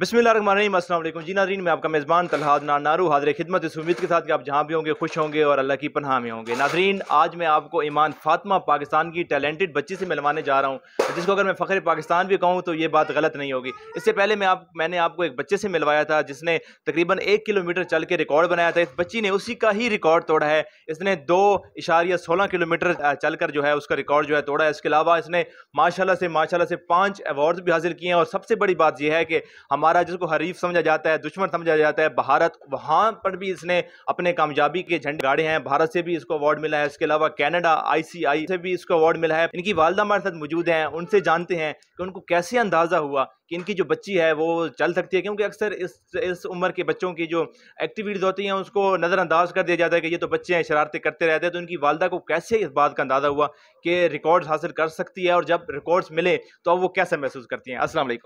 बसमिलकुम जी नाजरीन मैं आपका मेज़बान तलहाद ना नारू हाजिर खिदमत इस उम्मीद के साथ कि आप जहाँ भी होंगे खुश होंगे और अल्लाह की पनाह में होंगे नाजरीन आज मैं आपको ईमान फातमा पाकिस्तान की टैलेंटेड बच्ची से मिलवाने जा रहा हूँ जिसको अगर मैं फ़खर पाकिस्तान भी कहूँ तो ये बात गलत नहीं होगी इससे पहले मैं आप मैंने आपको एक बच्चे से मिलवाया था जिसने तकरीबन एक किलोमीटर चल के रिकॉर्ड बनाया था इस बच्ची ने उसी का ही रिकॉर्ड तोड़ा है इसने दो इशारिया सोलह किलोमीटर चल कर जो है उसका रिकॉर्ड जो है तोड़ा है इसके अलावा इसने माशाला से माशाला से पाँच अवार्ड भी हासिल किए हैं और सबसे बड़ी बात यह है कि हम हमारा जिसको हरीफ समझा जाता है दुश्मन समझा जाता है भारत वहाँ पर भी इसने अपने कामयाबी के झंडे गाड़े हैं भारत से भी इसको अवार्ड मिला है इसके अलावा कैनेडा आईसीआई से भी इसको अवार्ड मिला है इनकी वालदा हमारे साथ मौजूद हैं उनसे जानते हैं कि उनको कैसे अंदाज़ा हुआ कि इनकी जो बच्ची है वो चल सकती है क्योंकि अक्सर इस इस उम्र के बच्चों की जो एक्टिविटीज़ होती हैं उसको नज़रअंदाज कर दिया जाता है कि ये तो बच्चे हैं शरारतें करते रहते हैं तो इनकी वालदा को कैसे इस बात का अंदाज़ा हुआ कि रिकॉर्ड्स हासिल कर सकती है और जब रिकॉर्ड्स मिले तो अब वो कैसे महसूस करती हैं असलम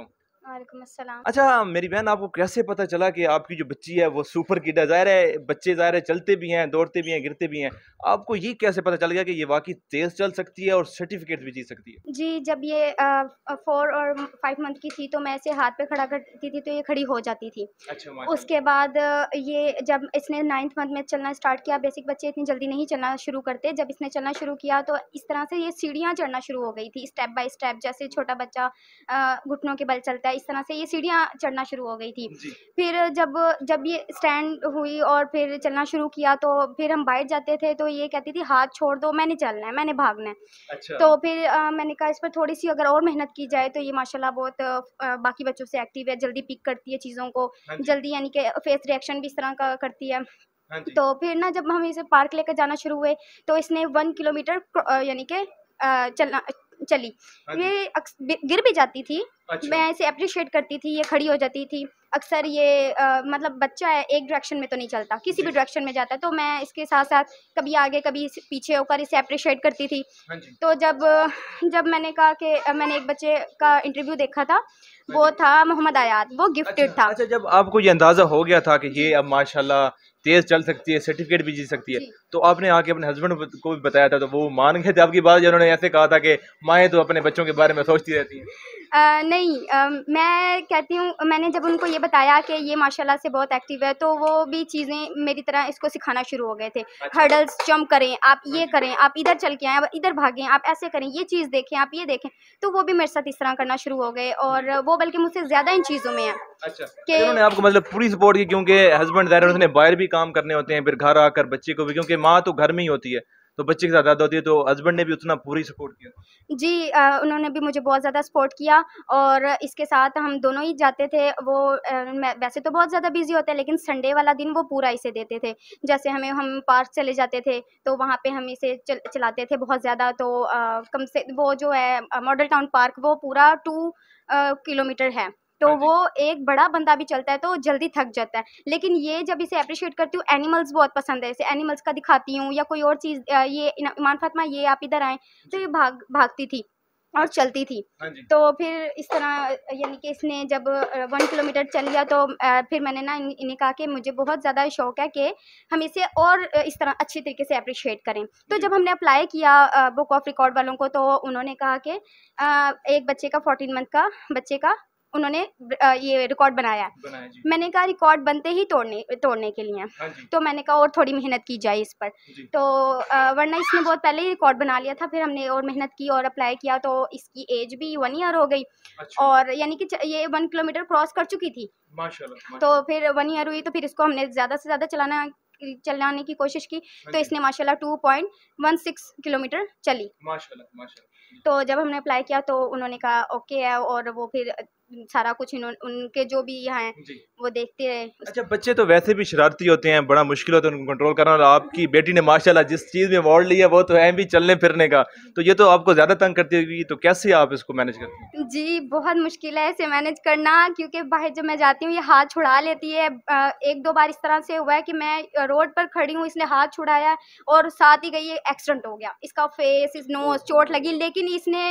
अच्छा मेरी बहन आपको कैसे पता चला कि आपकी जो बच्ची है वो सुपर किड है जाहिर है बच्चे जाहिर है चलते भी हैं दौड़ते भी हैं गिरते भी हैं आपको ये कैसे पता चल गया कि ये वाकई तेज चल सकती है और सर्टिफिकेट भी जीत सकती है जी जब ये फोर और फाइव मंथ की थी तो मैं इसे हाथ पे खड़ा करती थी तो ये खड़ी हो जाती थी अच्छा उसके बाद ये जब इसने नाइन्थ मंथ में चलना स्टार्ट किया बेसिक बच्चे इतनी जल्दी नहीं चलना शुरू करते जब इसने चलना शुरू किया तो इस तरह से ये सीढ़ियाँ चढ़ना शुरू हो गई थी स्टेप बाई स्टेप जैसे छोटा बच्चा घुटनों के बल चलता है इस तरह से ये सीढ़ियाँ चढ़ना शुरू हो गई थी फिर जब जब ये स्टैंड हुई और फिर चलना शुरू किया तो फिर हम बैठ जाते थे तो ये कहती थी हाथ छोड़ दो मैंने चलना है मैंने भागना है अच्छा। तो फिर आ, मैंने कहा इस पर थोड़ी सी अगर और मेहनत की जाए तो ये माशाला बहुत बाकी बच्चों से एक्टिव है जल्दी पिक करती है चीज़ों को हाँ जल्दी यानी कि फेस रिएक्शन भी इस तरह का करती है हाँ तो फिर ना जब हम इसे पार्क लेकर जाना शुरू हुए तो इसने वन किलोमीटर यानी कि चलना चली हाँ ये गिर भी जाती थी अच्छा। मैं इसे अप्रिशिएट करती थी ये खड़ी हो जाती थी अक्सर ये आ, मतलब बच्चा है एक डायरेक्शन में तो नहीं चलता किसी भी डायरेक्शन में जाता है तो मैं इसके साथ साथ कभी आगे कभी पीछे होकर इसे अप्रिशिएट करती थी हाँ तो जब जब मैंने कहा कि मैंने एक बच्चे का इंटरव्यू देखा था हाँ वो था मोहम्मद आयात वो गिफ्टेड अच्छा, था अच्छा जब आपको ये अंदाज़ा हो गया था कि ये अब माशाल्लाह तेज चल सकती है सर्टिफिकेट भी जी सकती है तो आपने आके अपने हस्बैंड को भी बताया था तो वो मान गए थे आपकी बात उन्होंने ऐसे कहा था कि माएँ तो अपने बच्चों के बारे में सोचती रहती हैं आ, नहीं आ, मैं कहती हूँ मैंने जब उनको ये बताया कि ये माशाल्लाह से बहुत एक्टिव है तो वो भी चीज़ें मेरी तरह इसको सिखाना शुरू हो गए थे अच्छा। हर्डल्स जंप करें आप ये हाँ करें आप इधर चल के आएँ इधर भागें आप ऐसे करें ये चीज़ देखें आप ये देखें तो वो भी मेरे साथ इस तरह करना शुरू हो गए और हम्म। वो बल्कि मुझसे ज़्यादा इन चीज़ों में है अच्छा, अच्छा आपको मतलब पूरी सपोर्ट की क्योंकि हस्बैंड बाहर भी काम करने होते हैं फिर घर आकर बच्चे को भी क्योंकि माँ तो घर में ही होती है तो बच्चे के साथ ज्यादा होती है तो हस्बैंड ने भी उतना पूरी सपोर्ट किया जी आ, उन्होंने भी मुझे बहुत ज़्यादा सपोर्ट किया और इसके साथ हम दोनों ही जाते थे वो आ, वैसे तो बहुत ज़्यादा बिजी होते हैं लेकिन संडे वाला दिन वो पूरा इसे देते थे जैसे हमें हम पार्क चले जाते थे तो वहाँ पर हम इसे चल, चलाते थे बहुत ज़्यादा तो आ, कम से वो जो है मॉडल टाउन पार्क वो पूरा टू किलोमीटर है हाँ तो वो एक बड़ा बंदा भी चलता है तो जल्दी थक जाता है लेकिन ये जब इसे अप्रिशिएट करती हूँ एनिमल्स बहुत पसंद है इसे एनिमल्स का दिखाती हूँ या कोई और चीज़ ये इमान फातमा ये आप इधर आएँ तो ये भाग भागती थी और चलती थी हाँ तो फिर इस तरह यानी कि इसने जब वन किलोमीटर चल लिया तो फिर मैंने ना इन्हें कहा कि मुझे बहुत ज़्यादा शौक है कि हम इसे और इस तरह अच्छी तरीके से अप्रिशिएट करें तो जब हमने अप्लाई किया बुक ऑफ रिकॉर्ड वालों को तो उन्होंने कहा कि एक बच्चे का फोर्टीन मंथ का बच्चे का उन्होंने ये रिकॉर्ड बनाया, मैंने कहा रिकॉर्ड बनते ही तोड़ने तोड़ने के लिए हाँ तो मैंने कहा और थोड़ी मेहनत की जाए इस पर तो वरना इसने बहुत पहले ही रिकॉर्ड बना लिया था फिर हमने और मेहनत की और अप्लाई किया तो इसकी एज भी वन ईयर हो गई अच्छा। और यानी कि ये वन किलोमीटर क्रॉस कर चुकी थी तो फिर वन ईयर हुई तो फिर इसको हमने ज़्यादा से ज़्यादा चलाना चलाने की कोशिश की हाँ तो इसने माशाल्लाह two point one six kilometre चली माशाल्लाह माशाल्लाह तो जब हमने अप्लाई किया तो उन्होंने कहा ओके है और वो फिर सारा कुछ इन्होंने उनके जो भी हैं वो देखते रहे अच्छा बच्चे तो वैसे भी शरारती होते हैं बड़ा मुश्किल होता है उनको कंट्रोल करना और आपकी हाँ। बेटी ने माशाल्लाह जिस चीज़ में अवार्ड लिया वो तो है भी चलने फिरने का तो ये तो आपको ज़्यादा तंग करती होगी तो कैसे आप इसको मैनेज करते हैं जी बहुत मुश्किल है इसे मैनेज करना क्योंकि बाहर जब मैं जाती हूँ ये हाथ छुड़ा लेती है एक दो बार इस तरह से हुआ है की मैं रोड पर खड़ी हूँ इसने हाथ छुड़ाया और साथ ही गई एक्सीडेंट हो गया इसका फेस नोज चोट लगी लेकिन इसने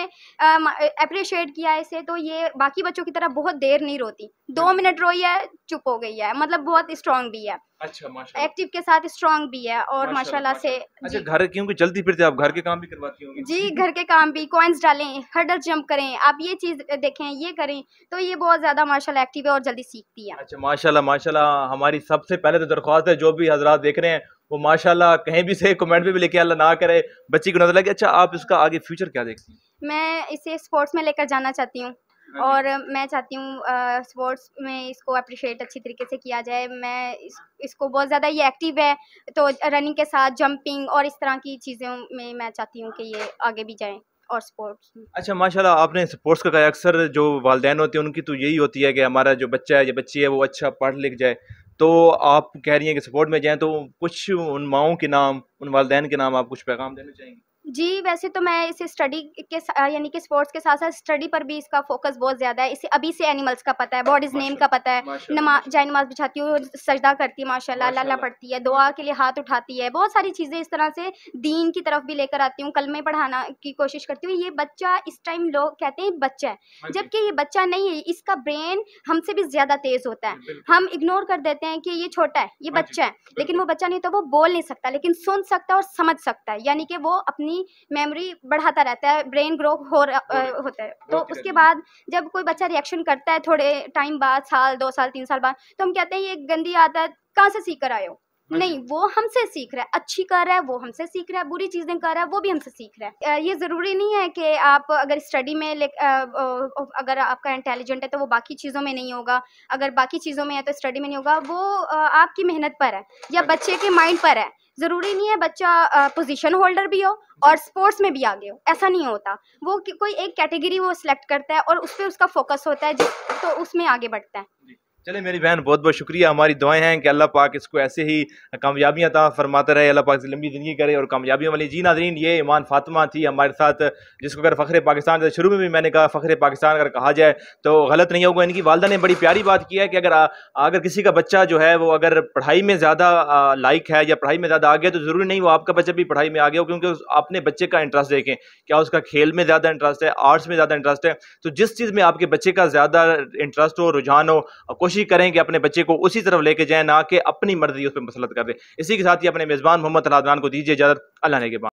अप्रिशिएट किया इसे तो ये बाकी बच्चों की तरह बहुत देर नहीं रोती दो हाँ। मिनट रोई है चुप हो गई है मतलब बहुत स्ट्रांग भी है अच्छा एक्टिव के साथ स्ट्रांग भी है और माशाल्लाह से अच्छा घर क्योंकि जल्दी फिरते आप घर के काम भी करवाती होंगी जी घर के काम भी कॉइन्स डालें हर्डल जंप करें आप ये चीज देखें ये करें तो ये बहुत ज्यादा माशाल्लाह एक्टिव है और जल्दी सीखती है अच्छा माशाल्लाह माशाल्लाह हमारी सबसे पहले तो दरख्वास्त है जो भी हजरात देख रहे हैं वो माशाल्लाह कहीं भी से कमेंट भी लेके अल्लाह ना करे बच्ची को नजर लगे अच्छा आप इसका आगे फ्यूचर क्या देखती हैं मैं इसे स्पोर्ट्स में लेकर जाना चाहती हूँ और मैं चाहती हूँ स्पोर्ट्स में इसको अप्रिशिएट अच्छी तरीके से किया जाए मैं इस, इसको बहुत ज़्यादा ये एक्टिव है तो रनिंग के साथ जंपिंग और इस तरह की चीज़ों में मैं चाहती हूँ कि ये आगे भी जाएँ और स्पोर्ट्स अच्छा माशाल्लाह आपने स्पोर्ट्स का कहा अक्सर जो वालदेन होते हैं उनकी तो यही होती है कि हमारा जो बच्चा है या बच्ची है वो अच्छा पढ़ लिख जाए तो आप कह रही हैं कि स्पोर्ट में जाएँ तो कुछ उन माओ के नाम उन वालदेन के नाम आप कुछ पैगाम देना चाहेंगे जी वैसे तो मैं इसे स्टडी के यानी कि स्पोर्ट्स के साथ साथ स्टडी पर भी इसका फोकस बहुत ज़्यादा है इसे अभी से एनिमल्स का पता है बॉडीज नेम का पता है नमा जाय नमाज बिछाती हूँ सजदा करती है माशाल्लाह अल्लाह पढ़ती है दुआ के लिए हाथ उठाती है बहुत सारी चीज़ें इस तरह से दीन की तरफ भी लेकर आती हूँ कल में पढ़ाना की कोशिश करती हूँ ये बच्चा इस टाइम लोग कहते हैं बच्चा है हाँ जबकि ये बच्चा नहीं है इसका ब्रेन हमसे भी ज़्यादा तेज़ होता है हम इग्नोर कर देते हैं कि ये छोटा है ये हाँ बच्चा है लेकिन वो बच्चा नहीं तो वो बोल नहीं सकता लेकिन सुन सकता है और समझ सकता है यानी कि वो अपनी अपनी मेमोरी बढ़ाता रहता है ब्रेन ग्रो हो होता है तो उसके बाद जब कोई बच्चा रिएक्शन करता है थोड़े टाइम बाद साल दो साल तीन साल बाद तो हम कहते हैं ये गंदी आदत कहाँ से सीख कर आयो हाँ नहीं वो हमसे सीख रहा है अच्छी कर रहा है वो हमसे सीख रहा है बुरी चीज़ें कर रहा है वो भी हमसे सीख रहा है ये ज़रूरी नहीं है कि आप अगर स्टडी में अगर आपका इंटेलिजेंट है तो वो बाकी चीज़ों में नहीं होगा अगर बाकी चीज़ों में है तो स्टडी में नहीं होगा वो आपकी मेहनत पर है या हाँ बच्चे के माइंड पर है ज़रूरी नहीं है बच्चा पोजीशन होल्डर भी हो और स्पोर्ट्स में भी आगे हो ऐसा नहीं होता वो कोई एक कैटेगरी वो सिलेक्ट करता है और उस पर उसका फोकस होता है तो उसमें आगे बढ़ता है चले मेरी बहन बहुत बहुत शुक्रिया हमारी दुआएं हैं कि अल्लाह पाक इसको ऐसे ही कामयाबियां था फरमाते रहे अल्लाह पाक से लंबी ज़िंदगी करे और कामयाबियों वाली जी नाजरीन ये ईमान फातिमा थी हमारे साथ जिसको अगर फ़ख्र पाकिस्तान से शुरू में भी मैंने कहा फ़ख्र पाकिस्तान अगर कहा जाए तो गलत नहीं होगा इनकी वालदा ने बड़ी प्यारी बात की है कि अगर अगर किसी का बच्चा जो है वो अगर पढ़ाई में ज़्यादा लाइक है या पढ़ाई में ज़्यादा आगे तो ज़रूरी नहीं वो आपका बच्चा भी पढ़ाई में आगे हो क्योंकि अपने बच्चे का इंटरेस्ट देखें क्या उसका खेल में ज़्यादा इंटरेस्ट है आर्ट्स में ज़्यादा इंटरेस्ट है तो जिस चीज़ में आपके बच्चे का ज़्यादा इंटरेस्ट हो रुझान हो कोशिश कोशिश करें कि अपने बच्चे को उसी तरफ लेके जाए ना कि अपनी मर्जी उस पर मसलत कर दे इसी के साथ ही अपने मेज़बान मोहम्मद अलादान को दीजिए इजाज़त अल्लाह ने के बाद